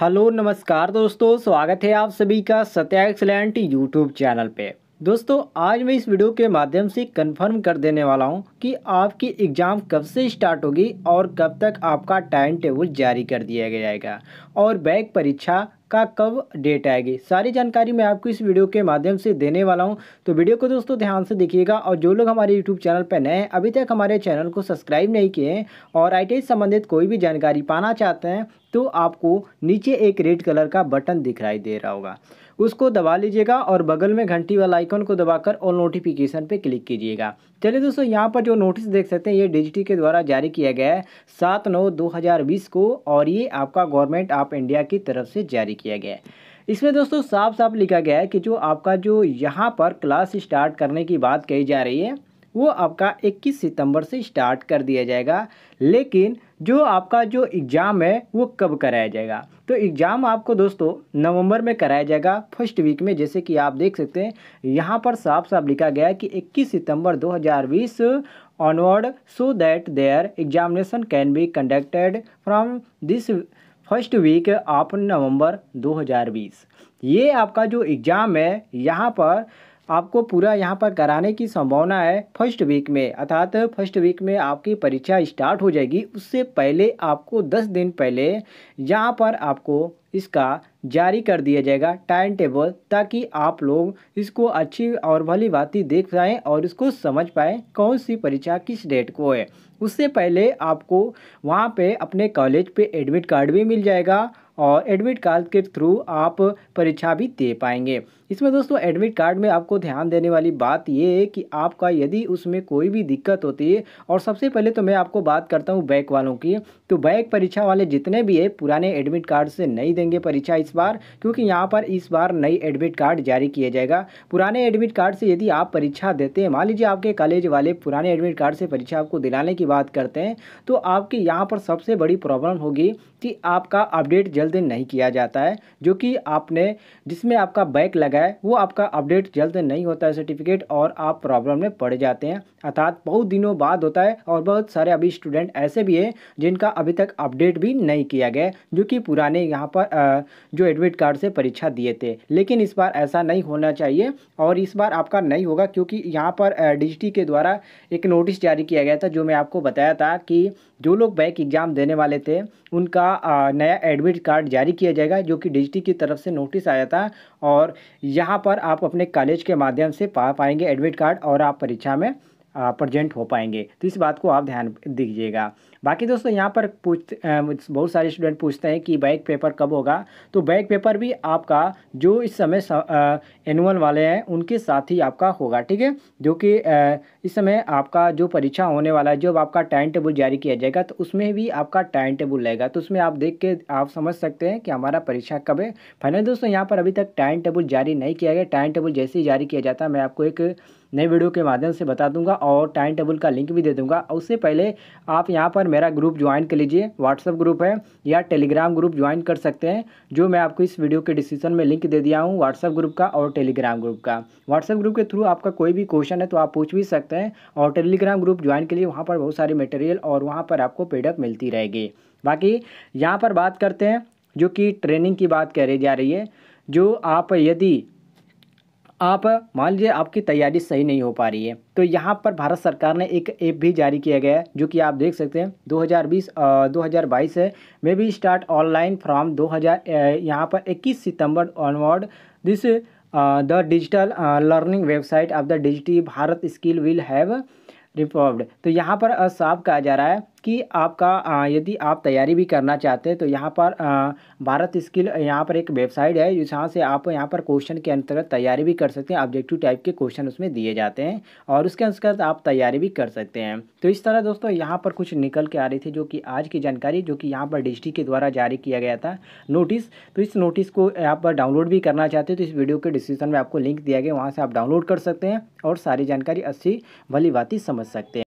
hello नमस्कार दोस्तों स्वागत है आप सभी का सत्या एक्सलेंट यूट्यूब चैनल पे दोस्तों आज मैं इस वीडियो के माध्यम से कंफर्म कर देने वाला हूं कि आपकी एग्ज़ाम कब से स्टार्ट होगी और कब तक आपका टाइम टेबल जारी कर दिया जाएगा और बैक परीक्षा का कब डेट आएगी सारी जानकारी मैं आपको इस वीडियो के माध्यम से देने वाला हूँ तो वीडियो को दोस्तों ध्यान से देखिएगा और जो लोग हमारे यूट्यूब चैनल पर नए हैं अभी तक हमारे चैनल को सब्सक्राइब नहीं किए हैं और आई संबंधित कोई भी जानकारी पाना चाहते हैं तो आपको नीचे एक रेड कलर का बटन दिखाई दे रहा होगा उसको दबा लीजिएगा और बगल में घंटी वाला आइकन को दबाकर ऑल नोटिफिकेशन पे क्लिक कीजिएगा चलिए दोस्तों यहाँ पर जो नोटिस देख सकते हैं ये डिजिटी के द्वारा जारी किया गया है सात नौ दो हज़ार बीस को और ये आपका गवर्नमेंट ऑफ इंडिया की तरफ से जारी किया गया है इसमें दोस्तों साफ साफ लिखा गया है कि जो आपका जो यहाँ पर क्लास स्टार्ट करने की बात कही जा रही है वो आपका 21 सितंबर से स्टार्ट कर दिया जाएगा लेकिन जो आपका जो एग्ज़ाम है वो कब कराया जाएगा तो एग्ज़ाम आपको दोस्तों नवंबर में कराया जाएगा फर्स्ट वीक में जैसे कि आप देख सकते हैं यहाँ पर साफ साफ लिखा गया है कि 21 सितंबर 2020 onward so that their examination can be conducted from this first week of November दो ये आपका जो एग्ज़ाम है यहाँ पर आपको पूरा यहाँ पर कराने की संभावना है फर्स्ट वीक में अर्थात फर्स्ट वीक में आपकी परीक्षा स्टार्ट हो जाएगी उससे पहले आपको दस दिन पहले यहाँ पर आपको इसका जारी कर दिया जाएगा टाइम टेबल ताकि आप लोग इसको अच्छी और भली भांति देख पाएँ और इसको समझ पाएँ कौन सी परीक्षा किस डेट को है उससे पहले आपको वहाँ पे अपने कॉलेज पे एडमिट कार्ड भी मिल जाएगा और एडमिट कार्ड के थ्रू आप परीक्षा भी दे पाएंगे इसमें दोस्तों एडमिट कार्ड में आपको ध्यान देने वाली बात यह है कि आपका यदि उसमें कोई भी दिक्कत होती है और सबसे पहले तो मैं आपको बात करता हूँ बैक वालों की तो बैक परीक्षा वाले जितने भी है पुराने एडमिट कार्ड से नहीं देंगे परीक्षा इस बार क्योंकि यहाँ पर इस बार नई एडमिट कार्ड जारी किया जाएगा पुराने एडमिट कार्ड से यदि आप परीक्षा देते हैं मान लीजिए आपके कॉलेज वाले पुराने एडमिट कार्ड से परीक्षा आपको दिलाने की बात करते हैं तो आपकी यहाँ पर सबसे बड़ी प्रॉब्लम होगी कि आपका अपडेट जल्द नहीं किया जाता है जो कि आपने जिसमें आपका बैक लगाया है वो आपका अपडेट जल्द नहीं होता है सर्टिफिकेट और आप प्रॉब्लम में पड़ जाते हैं अर्थात बहुत दिनों बाद होता है और बहुत सारे अभी स्टूडेंट ऐसे भी हैं जिनका अभी तक अपडेट भी नहीं किया गया जो कि पुराने यहाँ पर जो एडमिट कार्ड से परीक्षा दिए थे लेकिन इस बार ऐसा नहीं होना चाहिए और इस बार आपका नहीं होगा क्योंकि यहाँ पर डी के द्वारा एक नोटिस जारी किया गया था जो मैं आपको बताया था कि जो लोग बैक एग्ज़ाम देने वाले थे उनका नया एडमिट कार्ड जारी किया जाएगा जो कि डी की तरफ से नोटिस आया था और यहाँ पर आप अपने कॉलेज के माध्यम से पा पाएंगे एडमिट कार्ड और आप परीक्षा में प्रजेंट हो पाएंगे तो इस बात को आप ध्यान दीजिएगा बाकी दोस्तों यहाँ पर पूछ बहुत सारे स्टूडेंट पूछते हैं कि बैक पेपर कब होगा तो बैक पेपर भी आपका जो इस समय एनुअल वाले हैं उनके साथ ही आपका होगा ठीक है जो कि इस समय आपका जो परीक्षा होने वाला है जब आपका टाइम टेबल जारी किया जाएगा तो उसमें भी आपका टाइम टेबल रहेगा तो उसमें आप देख के आप समझ सकते हैं कि हमारा परीक्षा कब है फाइनल दोस्तों यहाँ पर अभी तक टाइम टेबल जारी नहीं किया गया टाइम टेबल जैसे ही जारी किया जाता है मैं आपको एक नए वीडियो के माध्यम से बता दूंगा और टाइम टेबल का लिंक भी दे दूंगा उससे पहले आप यहाँ पर मेरा ग्रुप ज्वाइन कर लीजिए व्हाट्सअप ग्रुप है या टेलीग्राम ग्रुप ज्वाइन कर सकते हैं जो मैं आपको इस वीडियो के डिस्क्रिप्शन में लिंक दे दिया हूँ व्हाट्सअप ग्रुप का और टेलीग्राम ग्रुप का व्हाट्सअप ग्रुप के थ्रू आपका कोई भी क्वेश्चन है तो आप पूछ भी सकते हैं और टेलीग्राम ग्रुप ज्वाइन के लिए वहाँ पर बहुत सारी मटेरियल और वहाँ पर आपको पेडअप मिलती रहेगी बाकी यहाँ पर बात करते हैं जो कि ट्रेनिंग की बात करी जा रही है जो आप यदि आप मान लीजिए आपकी तैयारी सही नहीं हो पा रही है तो यहाँ पर भारत सरकार ने एक ऐप भी जारी किया गया है जो कि आप देख सकते हैं 2020 2022 है may be start online from 2000 यहाँ पर 21 September onward this the digital learning website of the डिजिटी Bharat skill will have report तो यहाँ पर साफ कहा जा रहा है इसकी आपका यदि आप तैयारी भी करना चाहते हैं तो यहाँ पर भारत स्किल यहाँ पर एक वेबसाइट है जहाँ से आप यहाँ पर क्वेश्चन के अंतर्गत तैयारी भी कर सकते हैं ऑब्जेक्टिव टाइप के क्वेश्चन उसमें दिए जाते हैं और उसके अंतर्गत आप तैयारी भी कर सकते हैं तो इस तरह दोस्तों यहाँ पर कुछ निकल के आ रही थी जो कि आज की जानकारी जो कि यहाँ पर डी के द्वारा जारी किया गया था नोटिस तो इस नोटिस को यहाँ पर डाउनलोड भी करना चाहते हैं तो इस वीडियो के डिस्क्रिप्शन में आपको लिंक दिया गया वहाँ से आप डाउनलोड कर सकते हैं और सारी जानकारी अच्छी भली समझ सकते हैं